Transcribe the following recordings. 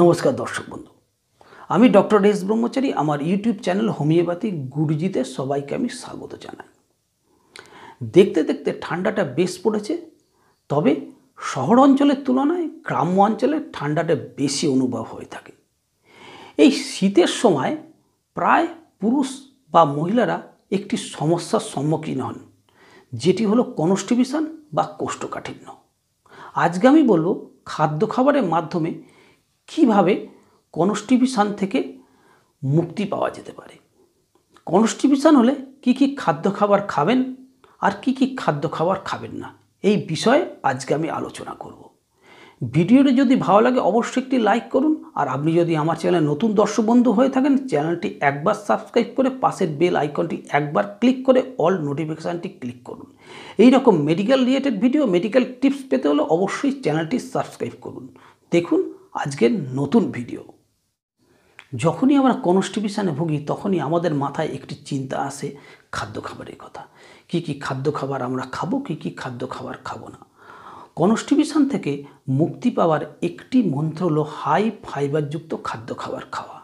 নমস্কার দর্শক বন্ধু আমি ডক্টর এস ব্রহ্মচারী আমার ইউটিউব চ্যানেল হোমিওপ্যাথি গুরুজিতে সবাইকে আমি স্বাগত জানাই দেখতে দেখতে ঠান্ডাটা বেশ পড়েছে তবে শহর অঞ্চলের তুলনায় গ্রাম্য অঞ্চলে ঠান্ডাটা বেশি অনুভব হয়ে থাকে এই শীতের সময় প্রায় পুরুষ বা মহিলারা একটি সমস্যার সম্মুখীন হন যেটি হলো কনস্টিভিশন বা কোষ্ঠকাঠিন্য আজকে আমি বলব খাদ্য খাবারের মাধ্যমে কিভাবে কনস্টিভিশান থেকে মুক্তি পাওয়া যেতে পারে কনস্টিপিউশান হলে কি কি খাদ্য খাবার খাবেন আর কি কি খাদ্য খাবার খাবেন না এই বিষয়ে আজকে আমি আলোচনা করব ভিডিওটি যদি ভালো লাগে অবশ্যই একটি লাইক করুন আর আপনি যদি আমার চ্যানেলে নতুন দর্শক বন্ধু হয়ে থাকেন চ্যানেলটি একবার সাবস্ক্রাইব করে পাশের বেল আইকনটি একবার ক্লিক করে অল নোটিফিকেশানটি ক্লিক করুন এই রকম medical related video medical tips পেতে হলে অবশ্যই চ্যানেলটি সাবস্ক্রাইব করুন দেখুন আজকের নতুন ভিডিও যখনই আমরা কনস্টিপিশানে ভুগি তখনই আমাদের মাথায় একটি চিন্তা আসে খাদ্য খাবারের কথা কি কি খাদ্য খাবার আমরা খাবো কি কি খাদ্য খাবার খাবো না কনস্টিপিশান থেকে মুক্তি পাওয়ার একটি মন্ত্র হলো হাই ফাইবারযুক্ত খাদ্য খাবার খাওয়া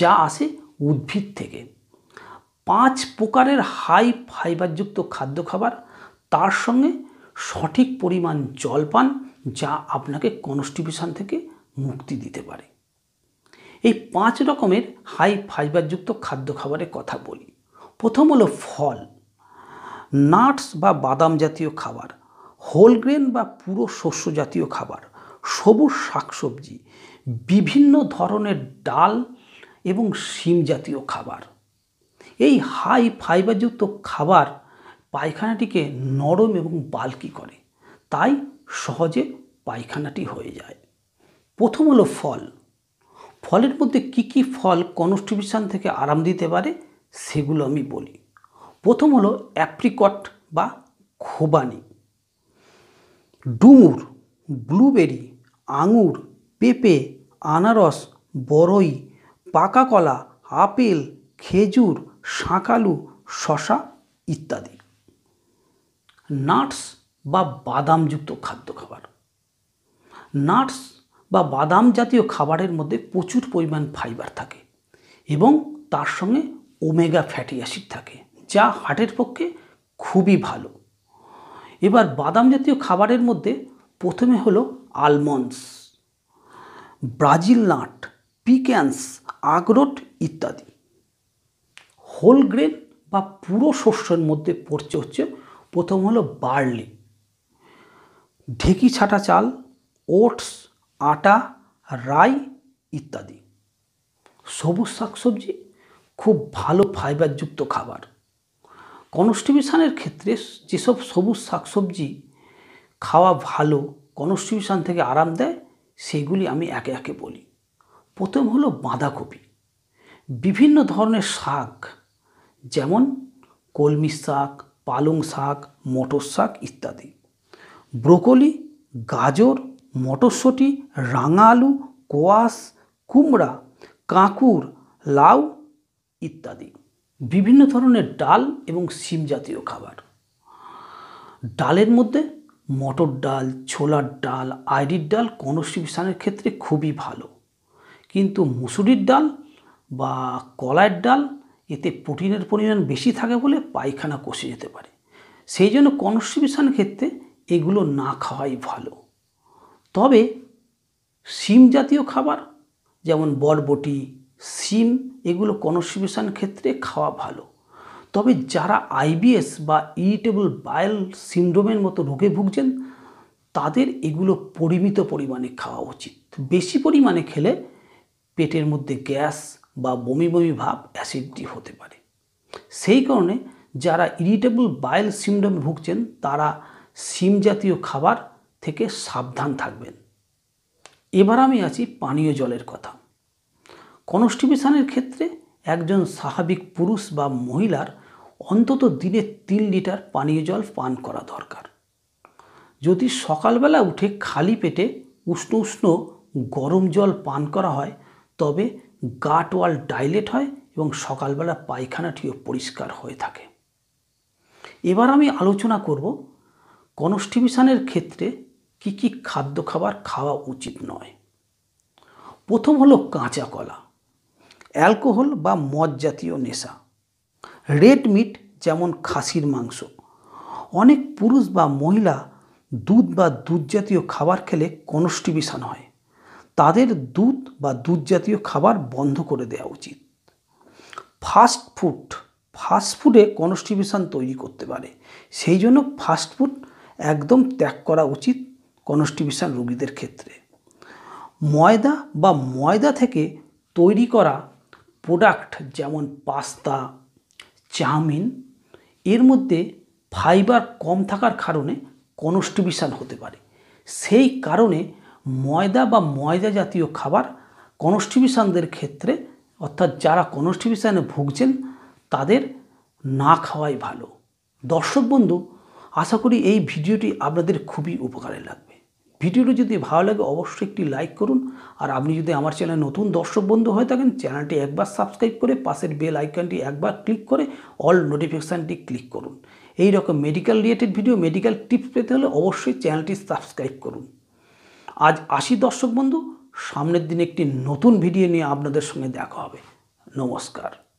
যা আসে উদ্ভিদ থেকে পাঁচ প্রকারের হাই ফাইবারযুক্ত খাদ্য খাবার তার সঙ্গে সঠিক পরিমাণ জল পান যা আপনাকে কনস্টিবিশন থেকে মুক্তি দিতে পারে এই পাঁচ রকমের হাই ফাইবারযুক্ত খাদ্য খাবারের কথা বলি প্রথম হলো ফল নাটস বা বাদাম জাতীয় খাবার হোল গ্রেন বা পুরো শস্য জাতীয় খাবার সবুজ শাকসবজি বিভিন্ন ধরনের ডাল এবং শিম জাতীয় খাবার এই হাই ফাইবারযুক্ত খাবার পায়খানাটিকে নরম এবং বালকি করে তাই সহজে পায়খানাটি হয়ে যায় প্রথম হলো ফল ফলের মধ্যে কি কি ফল কনস্টিটিউশন থেকে আরাম দিতে পারে সেগুলো আমি বলি প্রথম হলো অ্যাপ্রিকট বা খোবানি ডুমুর ব্লুবেরি আঙুর পেঁপে আনারস বরই পাকা কলা আপেল খেজুর শাঁকালু শশা ইত্যাদি নাটস বা বাদামযুক্ত খাদ্য খাবার নাটস বা বাদাম জাতীয় খাবারের মধ্যে প্রচুর পরিমাণ ফাইবার থাকে এবং তার সঙ্গে ওমেগা ফ্যাটি অ্যাসিড থাকে যা হার্টের পক্ষে খুবই ভালো এবার বাদাম জাতীয় খাবারের মধ্যে প্রথমে হলো আলমন্ডস ব্রাজিল নাট পিক্যান্স আগরোট ইত্যাদি হোল গ্রেন বা পুরো শস্যের মধ্যে পড়ছে হচ্ছে প্রথম হলো বার্লি ঢেকি ছাটা চাল ওটস আটা রাই ইত্যাদি সবুজ শাকসবজি খুব ভালো ফাইবারযুক্ত খাবার কনস্টিবিউশানের ক্ষেত্রে যেসব সবুজ শাকসবজি খাওয়া ভালো কনস্টিবিউশান থেকে আরাম দেয় সেগুলি আমি একে একে বলি প্রথম হলো বাঁধাকপি বিভিন্ন ধরনের শাক যেমন কলমি শাক পালং শাক মটর শাক ইত্যাদি ব্রোকলি গাজর মটরশুঁটি রাঙা আলু কোয়াশ কুমড়া কাঁকুর লাউ ইত্যাদি বিভিন্ন ধরনের ডাল এবং শিম জাতীয় খাবার ডালের মধ্যে মটর ডাল ছোলার ডাল আইরির ডাল কনস্টিটিউশনের ক্ষেত্রে খুবই ভালো কিন্তু মুসুরির ডাল বা কলায়ের ডাল এতে প্রোটিনের পরিমাণ বেশি থাকে বলে পায়খানা কষে যেতে পারে সেই জন্য কনস্টিটিউশন ক্ষেত্রে এগুলো না খাওয়াই ভালো তবে শিম জাতীয় খাবার যেমন বরবটি শিম এগুলো কনস্টিবিউশন ক্ষেত্রে খাওয়া ভালো তবে যারা আইবিএস বা ইরিটেবল বায়াল সিন্ড্রোমের মতো রোগে ভুগছেন তাদের এগুলো পরিমিত পরিমাণে খাওয়া উচিত বেশি পরিমাণে খেলে পেটের মধ্যে গ্যাস বা বমি বমি ভাব অ্যাসিডটি হতে পারে সেই কারণে যারা ইরিটেবল বায়াল সিন্ড্রোমে ভুগছেন তারা সিম জাতীয় খাবার থেকে সাবধান থাকবেন এবার আমি আছি পানীয় জলের কথা কনস্টিপেশনের ক্ষেত্রে একজন স্বাভাবিক পুরুষ বা মহিলার অন্তত দিনে তিন লিটার পানীয় জল পান করা দরকার যদি সকালবেলা উঠে খালি পেটে উষ্ণ উষ্ণ গরম জল পান করা হয় তবে গাট ওয়াল ডাইলেট হয় এবং সকালবেলা পায়খানাটিও পরিষ্কার হয়ে থাকে এবার আমি আলোচনা করব কনস্টিবিশনের ক্ষেত্রে কি কি খাদ্য খাবার খাওয়া উচিত নয় প্রথম হলো কাঁচা কলা অ্যালকোহল বা মদ জাতীয় নেশা রেড মিট যেমন খাসির মাংস অনেক পুরুষ বা মহিলা দুধ বা দুধ জাতীয় খাবার খেলে কনস্টিবিশন হয় তাদের দুধ বা দুধ জাতীয় খাবার বন্ধ করে দেওয়া উচিত ফাস্ট ফুড ফাস্ট ফুডে তৈরি করতে পারে সেই জন্য ফাস্ট ফুড একদম ত্যাগ করা উচিত কনস্টিপেশন রোগীদের ক্ষেত্রে ময়দা বা ময়দা থেকে তৈরি করা প্রোডাক্ট যেমন পাস্তা চাউমিন এর মধ্যে ফাইবার কম থাকার কারণে কনস্টিপেশন হতে পারে সেই কারণে ময়দা বা ময়দা জাতীয় খাবার কনস্টিপেশনদের ক্ষেত্রে অর্থাৎ যারা কনস্টিপেশনে ভুগছেন তাদের না খাওয়াই ভালো দর্শক বন্ধু আশা করি এই ভিডিওটি আপনাদের খুবই উপকারে লাগবে ভিডিওটি যদি ভালো লাগে অবশ্যই একটি লাইক করুন আর আপনি যদি আমার চ্যানেল নতুন দর্শক বন্ধু হয়ে থাকেন চ্যানেলটি একবার সাবস্ক্রাইব করে পাশের বেল আইকনটি একবার ক্লিক করে অল নোটিফিকেশানটি ক্লিক করুন এই রকম medical related video medical tips পেতে হলে অবশ্যই চ্যানেলটি সাবস্ক্রাইব করুন আজ আসি দর্শক বন্ধু সামনের দিন একটি নতুন ভিডিও নিয়ে আপনাদের সঙ্গে দেখা হবে নমস্কার